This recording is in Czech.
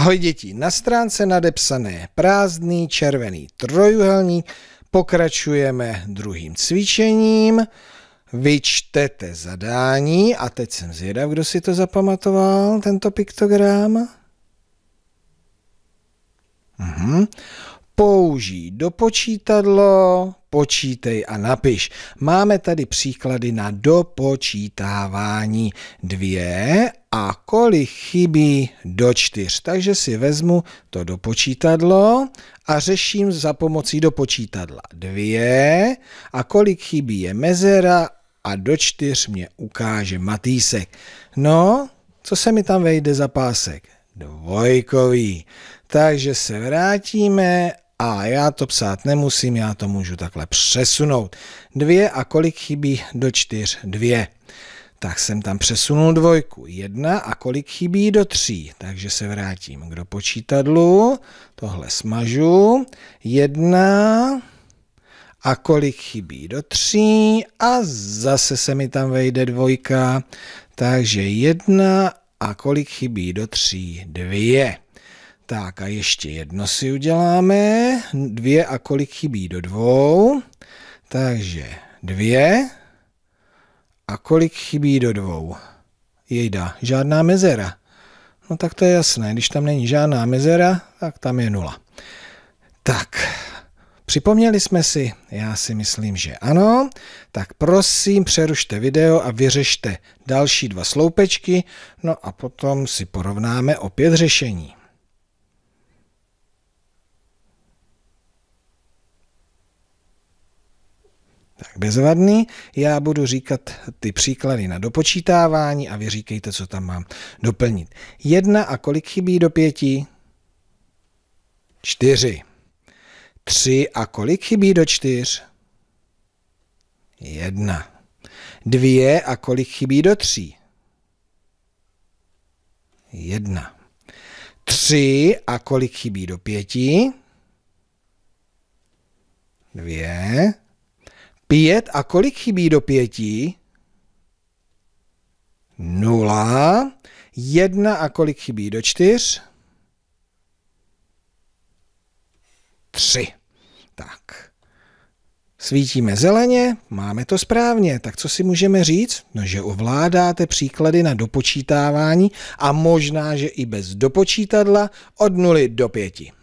Ahoj děti, na stránce nadepsané prázdný červený trojuhelník pokračujeme druhým cvičením. Vyčtete zadání a teď jsem zvědav, kdo si to zapamatoval, tento piktogram. Uhum. Použij do počítadlo, počítej a napiš. Máme tady příklady na dopočítávání dvě a kolik chybí do čtyř. Takže si vezmu to do počítadlo a řeším za pomocí do počítadla dvě a kolik chybí je mezera a do čtyř mě ukáže Matýsek. No, co se mi tam vejde za pásek? Dvojkový. Takže se vrátíme a já to psát nemusím, já to můžu takhle přesunout. Dvě a kolik chybí do čtyř? Dvě tak jsem tam přesunul dvojku. Jedna a kolik chybí do tří. Takže se vrátím k dopočítadlu, tohle smažu. Jedna a kolik chybí do tří a zase se mi tam vejde dvojka. Takže jedna a kolik chybí do tří? Dvě. Tak a ještě jedno si uděláme. Dvě a kolik chybí do dvou? Takže dvě a kolik chybí do dvou? Jejda, žádná mezera. No tak to je jasné, když tam není žádná mezera, tak tam je nula. Tak, připomněli jsme si, já si myslím, že ano, tak prosím přerušte video a vyřešte další dva sloupečky, no a potom si porovnáme opět řešení. tak bezvadný. Já budu říkat ty příklady na dopočítávání a vy říkejte, co tam mám doplnit. Jedna a kolik chybí do pěti? Čtyři. Tři a kolik chybí do čtyř? Jedna. Dvě a kolik chybí do tří? Jedna. Tři a kolik chybí do pěti? Dvě. Pět a kolik chybí do pěti? Nula. Jedna a kolik chybí do čtyř? Tři. Tak. Svítíme zeleně, máme to správně, tak co si můžeme říct? No, že ovládáte příklady na dopočítávání a možná, že i bez dopočítadla od nuly do pěti.